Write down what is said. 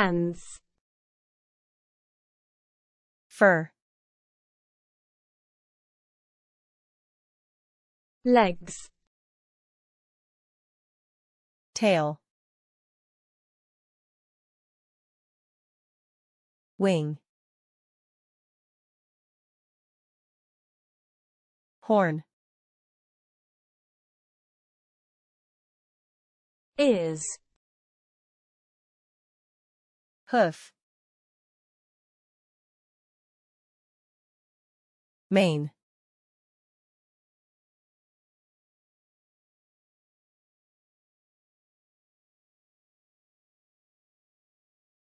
hands. Fur. Legs. Tail. Wing. Horn. Ears. Hoof. Main.